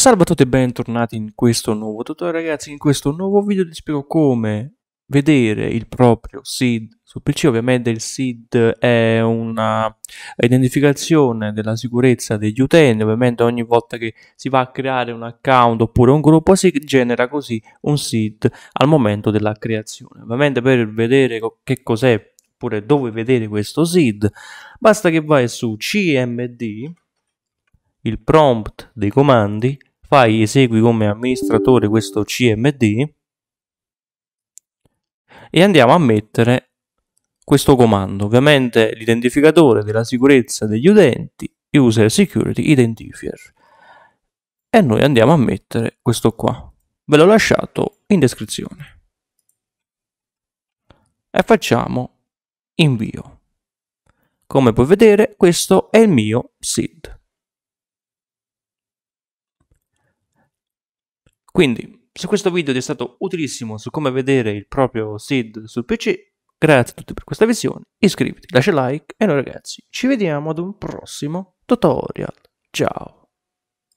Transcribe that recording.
Salve a tutti e bentornati in questo nuovo tutorial ragazzi, in questo nuovo video vi spiego come vedere il proprio SID sul PC, ovviamente il SID è una identificazione della sicurezza degli utenti, ovviamente ogni volta che si va a creare un account oppure un gruppo si genera così un SID al momento della creazione, ovviamente per vedere che cos'è oppure dove vedere questo SID basta che vai su CMD il prompt dei comandi fai esegui come amministratore questo cmd e andiamo a mettere questo comando ovviamente l'identificatore della sicurezza degli utenti user security identifier e noi andiamo a mettere questo qua ve l'ho lasciato in descrizione e facciamo invio come puoi vedere questo è il mio SID Quindi, se questo video ti è stato utilissimo su come vedere il proprio SID sul PC, grazie a tutti per questa visione, iscriviti, lascia like e noi ragazzi ci vediamo ad un prossimo tutorial. Ciao!